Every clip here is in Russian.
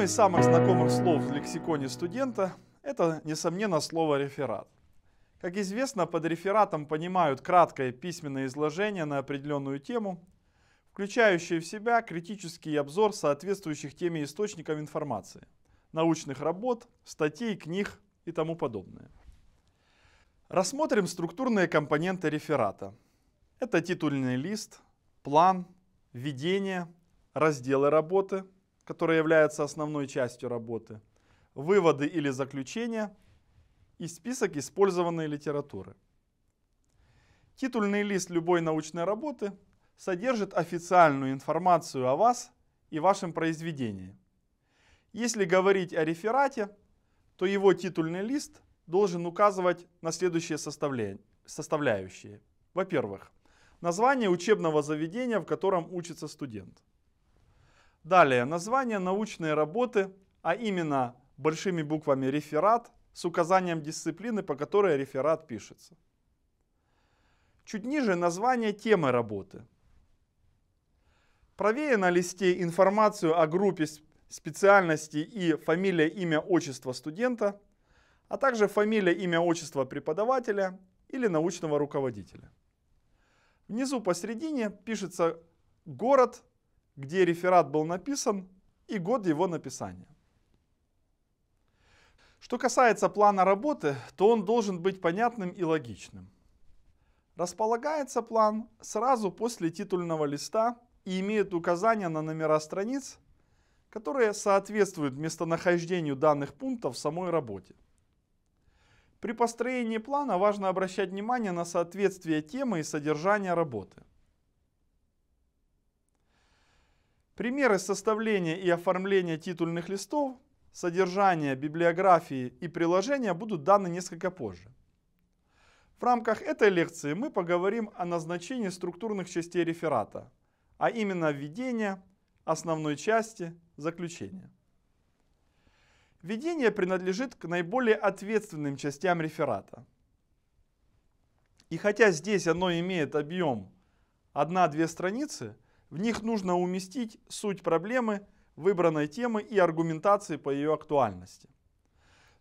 Одно из самых знакомых слов в лексиконе студента – это, несомненно, слово «реферат». Как известно, под рефератом понимают краткое письменное изложение на определенную тему, включающее в себя критический обзор соответствующих теме источников информации, научных работ, статей, книг и тому подобное. Рассмотрим структурные компоненты реферата. Это титульный лист, план, введение, разделы работы – которая является основной частью работы, выводы или заключения и список использованной литературы. Титульный лист любой научной работы содержит официальную информацию о вас и вашем произведении. Если говорить о реферате, то его титульный лист должен указывать на следующие составляющие. Во-первых, название учебного заведения, в котором учится студент. Далее, название научной работы, а именно большими буквами реферат с указанием дисциплины, по которой реферат пишется. Чуть ниже название темы работы. Правее на листе информацию о группе специальности и фамилия, имя, отчество студента, а также фамилия, имя, отчество преподавателя или научного руководителя. Внизу посередине пишется город, где реферат был написан и год его написания. Что касается плана работы, то он должен быть понятным и логичным. Располагается план сразу после титульного листа и имеет указания на номера страниц, которые соответствуют местонахождению данных пунктов в самой работе. При построении плана важно обращать внимание на соответствие темы и содержания работы. Примеры составления и оформления титульных листов, содержания, библиографии и приложения будут даны несколько позже. В рамках этой лекции мы поговорим о назначении структурных частей реферата, а именно введение, основной части, заключения. Введение принадлежит к наиболее ответственным частям реферата. И хотя здесь оно имеет объем 1-2 страницы – в них нужно уместить суть проблемы, выбранной темы и аргументации по ее актуальности.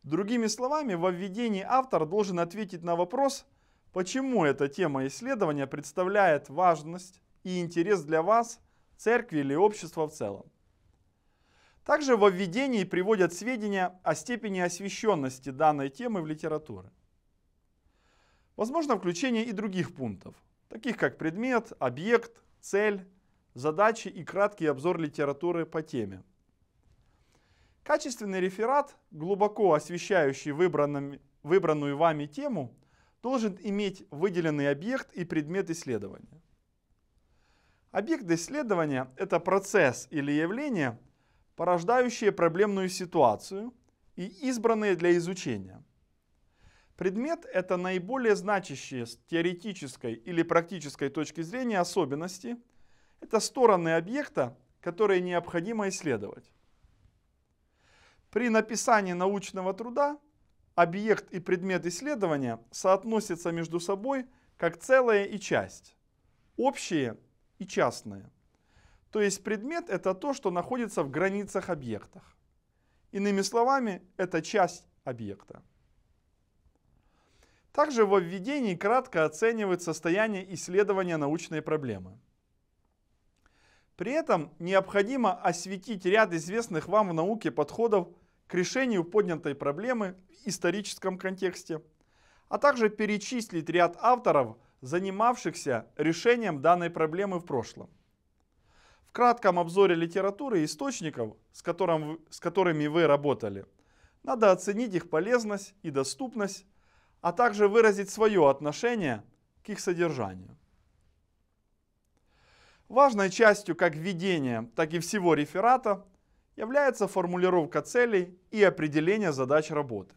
Другими словами, во введении автор должен ответить на вопрос, почему эта тема исследования представляет важность и интерес для вас, церкви или общества в целом. Также во введении приводят сведения о степени освещенности данной темы в литературе. Возможно включение и других пунктов, таких как предмет, объект, цель, задачи и краткий обзор литературы по теме. Качественный реферат, глубоко освещающий выбранным, выбранную вами тему, должен иметь выделенный объект и предмет исследования. Объект исследования – это процесс или явление, порождающее проблемную ситуацию и избранные для изучения. Предмет – это наиболее значащие с теоретической или практической точки зрения особенности – это стороны объекта, которые необходимо исследовать. При написании научного труда объект и предмет исследования соотносятся между собой как целое и часть, общее и частное. То есть предмет – это то, что находится в границах объекта. Иными словами, это часть объекта. Также во введении кратко оценивают состояние исследования научной проблемы. При этом необходимо осветить ряд известных вам в науке подходов к решению поднятой проблемы в историческом контексте, а также перечислить ряд авторов, занимавшихся решением данной проблемы в прошлом. В кратком обзоре литературы и источников, с, которым, с которыми вы работали, надо оценить их полезность и доступность, а также выразить свое отношение к их содержанию. Важной частью как введения, так и всего реферата является формулировка целей и определение задач работы.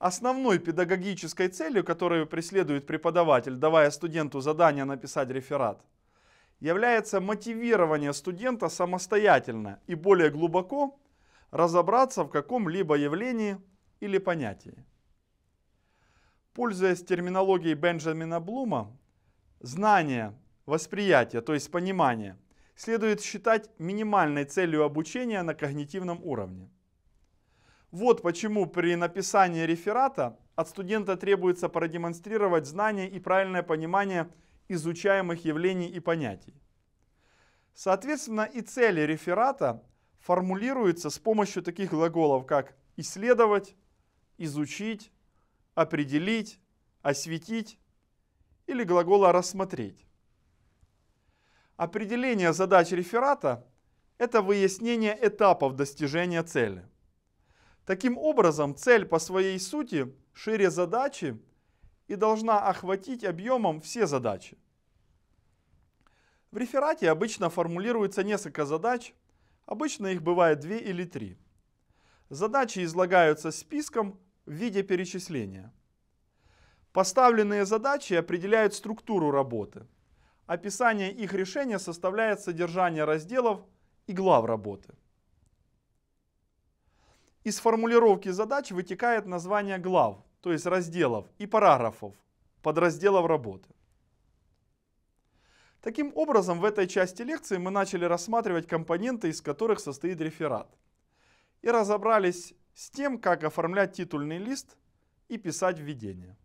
Основной педагогической целью, которую преследует преподаватель, давая студенту задание написать реферат, является мотивирование студента самостоятельно и более глубоко разобраться в каком-либо явлении или понятии. Пользуясь терминологией Бенджамина Блума, знание Восприятие, то есть понимание, следует считать минимальной целью обучения на когнитивном уровне. Вот почему при написании реферата от студента требуется продемонстрировать знания и правильное понимание изучаемых явлений и понятий. Соответственно, и цели реферата формулируются с помощью таких глаголов, как исследовать, изучить, определить, осветить или глагола рассмотреть. Определение задач реферата – это выяснение этапов достижения цели. Таким образом, цель по своей сути шире задачи и должна охватить объемом все задачи. В реферате обычно формулируется несколько задач, обычно их бывает две или три. Задачи излагаются списком в виде перечисления. Поставленные задачи определяют структуру работы – Описание их решения составляет содержание разделов и глав работы. Из формулировки задач вытекает название глав, то есть разделов и параграфов, подразделов работы. Таким образом, в этой части лекции мы начали рассматривать компоненты, из которых состоит реферат. И разобрались с тем, как оформлять титульный лист и писать введение.